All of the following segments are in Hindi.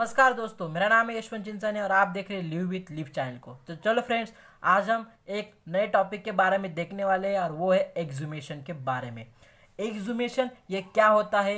नमस्कार दोस्तों मेरा नाम है यशवंत चिंसन है और आप देख रहे हैं लिव विथ लिव चैनल को तो चलो फ्रेंड्स आज हम एक नए टॉपिक के बारे में देखने वाले हैं और वो है एग्जुमेशन के बारे में एग्जुमेशन ये क्या होता है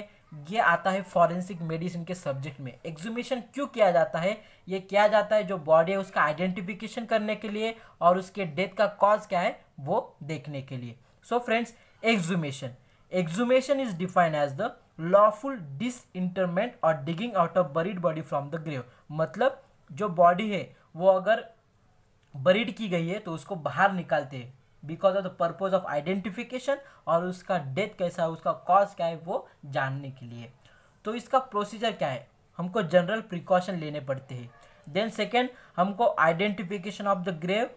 ये आता है फॉरेंसिक मेडिसिन के सब्जेक्ट में एग्जुमेशन क्यों किया जाता है ये किया जाता है जो बॉडी है उसका आइडेंटिफिकेशन करने के लिए और उसके डेथ का कॉज क्या है वो देखने के लिए so friends exhumation exhumation is defined as the lawful disinterment और digging out of buried body from the grave मतलब जो बॉडी है वो अगर बरीड की गई है तो उसको बाहर निकालते हैं because of the purpose of identification और उसका डेथ कैसा है उसका कॉज क्या है वो जानने के लिए तो इसका प्रोसीजर क्या है हमको जनरल प्रिकॉशन लेने पड़ते हैं देन सेकेंड हमको आइडेंटिफिकेशन ऑफ द ग्रेव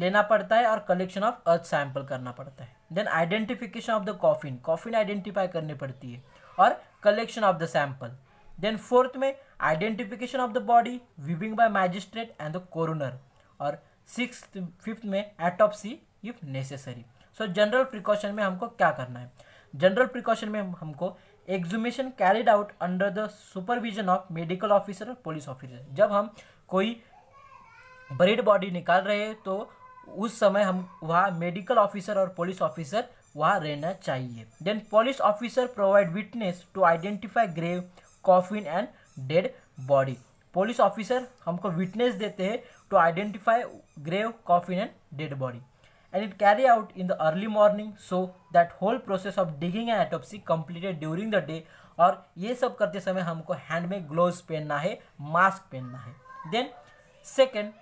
लेना पड़ता है और कलेक्शन ऑफ अर्थ सैंपल करना पड़ता है then identification of the coffin coffin identify करनी पड़ती है और collection of the sample then fourth में identification of the body viewing by magistrate and the coroner और सिक्स फिफ्थ में autopsy if necessary so general precaution में हमको क्या करना है जनरल प्रिकॉशन में हमको exhumation carried out under the supervision of medical officer और पुलिस ऑफिसर जब हम कोई बरीड बॉडी निकाल रहे हैं तो उस समय हम वहाँ मेडिकल ऑफिसर और पुलिस ऑफिसर वहाँ रहना चाहिए then police officer provide witness to identify grave coffin and dead body police officer हमको विटनेस देते हैं to identify grave coffin and dead body and it carry out in the early morning so that whole process of digging and autopsy completed during the day और ये सब करते समय हमको हैंड में ग्लोव पहनना है मास्क पहनना है then second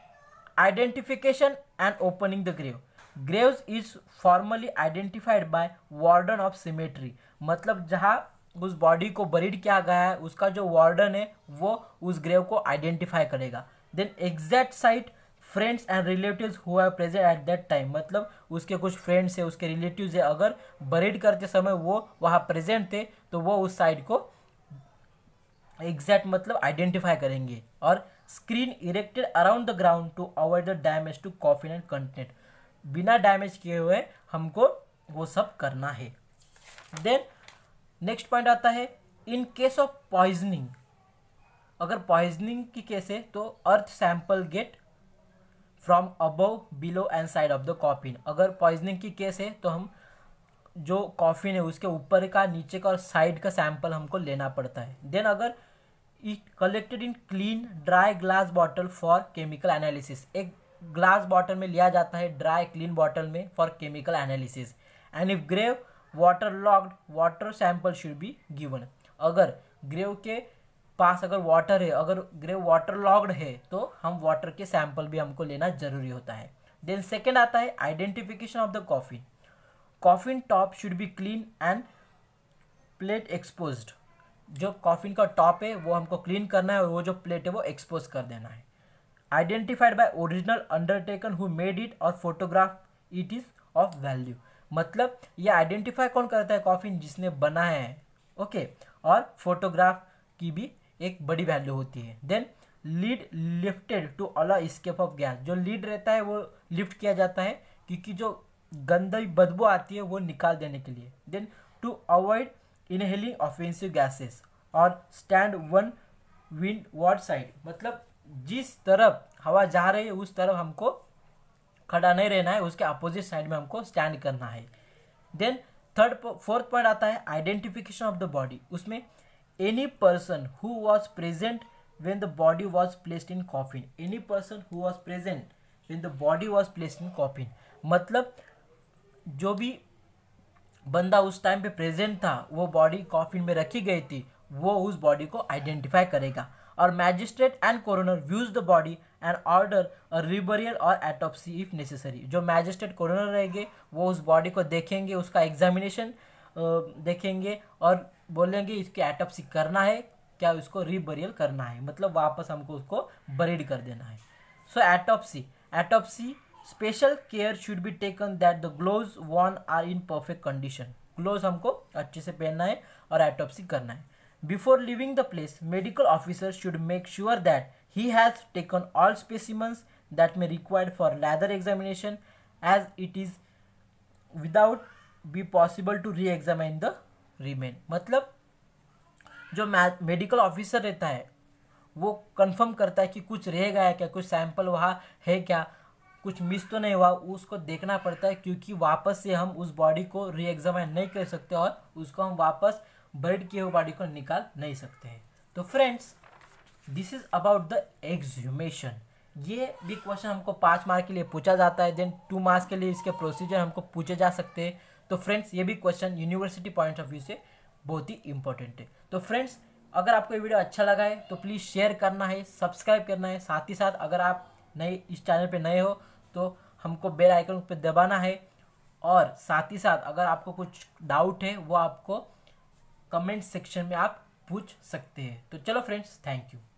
identification and opening the grave graves is formally identified by warden of cemetery मतलब जहाँ उस बॉडी को बरीड किया गया है उसका जो वार्डन है वो उस ग्रेव को आइडेंटिफाई करेगा then exact site friends and relative हुआ प्रेजेंट एट दैट टाइम मतलब उसके कुछ फ्रेंड्स है उसके रिलेटिव्स है अगर बरीड करते समय वो वहाँ प्रेजेंट थे तो वो उस साइट को एग्जैक्ट मतलब आइडेंटिफाई करेंगे और screen erected around the ground to avoid the damage to coffin and content बिना डैमेज किए हुए हमको वो सब करना है देन नेक्स्ट पॉइंट आता है इन केस ऑफ पॉइजनिंग अगर पॉइजनिंग की केस है तो earth sample get from above below and side of the coffin अगर पॉइजनिंग की केस है तो हम जो कॉफिन है उसके ऊपर का नीचे का और साइड का सैंपल हमको लेना पड़ता है देन अगर it collected in clean dry glass bottle for chemical analysis एक ग्लास बॉटल में लिया जाता है ड्राई क्लीन बॉटल में for chemical analysis and if grave water locked water sample should be given अगर ग्रेव के पास अगर वाटर है अगर ग्रेव वाटर लॉक्ड है तो हम वाटर के सैंपल भी हमको लेना जरूरी होता है देन सेकेंड आता है identification of the coffin coffin top should be clean and plate expose जो कॉफिन का टॉप है वो हमको क्लीन करना है और वो जो प्लेट है वो एक्सपोज कर देना है identified by original undertaken who made it और photograph it is of value मतलब ये आइडेंटिफाई कौन करता है कॉफिन जिसने बनाया है ओके और फोटोग्राफ की भी एक बड़ी वैल्यू होती है then lead lifted to allow escape of gas जो लीड रहता है वो लिफ्ट किया जाता है क्योंकि जो गंदी बदबू आती है वो निकाल देने के लिए then to avoid inhaling offensive gases और stand on windward side मतलब जिस तरफ हवा जा रही है उस तरफ हमको खड़ा नहीं रहना है उसके अपोजिट साइड में हमको स्टैंड करना है देन थर्ड फोर्थ पॉइंट आता है आइडेंटिफिकेशन ऑफ द बॉडी उसमें any person who was present when the body was placed in coffin any person who was present when the body was placed in coffin मतलब जो भी बंदा उस टाइम पे प्रेजेंट था वो बॉडी कॉफिन में रखी गई थी वो उस बॉडी को आइडेंटिफाई करेगा और magistrate and coroner views the body and order reburial और or इफ नेसेसरी जो मैजिस्ट्रेट कोरोनर रहेंगे वो उस बॉडी को देखेंगे उसका एग्जामिनेशन देखेंगे और बोलेंगे इसकी autopsy करना है क्या उसको रिबरियल करना है मतलब वापस हमको उसको बरीड कर देना है so autopsy autopsy special care should be taken that the glove one are in perfect condition glove हमको अच्छे से पहनना है और एटोप्सी करना है Before leaving the place, medical officer should make sure that he has taken all specimens that may required for lather examination as it is without be possible to re-examine the remain मतलब जो medical officer रहता है वो कंफर्म करता है कि कुछ रह गया है क्या कुछ सैंपल वहाँ है क्या कुछ मिस तो नहीं हुआ उसको देखना पड़ता है क्योंकि वापस से हम उस बॉडी को री एग्जामाइन नहीं कर सकते और उसको हम वापस बर्ड की हुए बॉडी को निकाल नहीं सकते हैं तो friends this is about the exhumation ये भी क्वेश्चन हमको पाँच मार्क के लिए पूछा जाता है देन टू मार्क्स के लिए इसके प्रोसीजर हमको पूछे जा सकते हैं तो फ्रेंड्स ये भी question university point of view से बहुत ही इंपॉर्टेंट है तो फ्रेंड्स अगर आपको ये वीडियो अच्छा लगा है तो प्लीज़ शेयर करना है सब्सक्राइब करना है साथ ही साथ अगर आप नए इस चैनल पर नए हो तो हमको बेल आइकन पर दबाना है और साथ ही साथ अगर आपको कुछ डाउट है वो आपको कमेंट सेक्शन में आप पूछ सकते हैं तो चलो फ्रेंड्स थैंक यू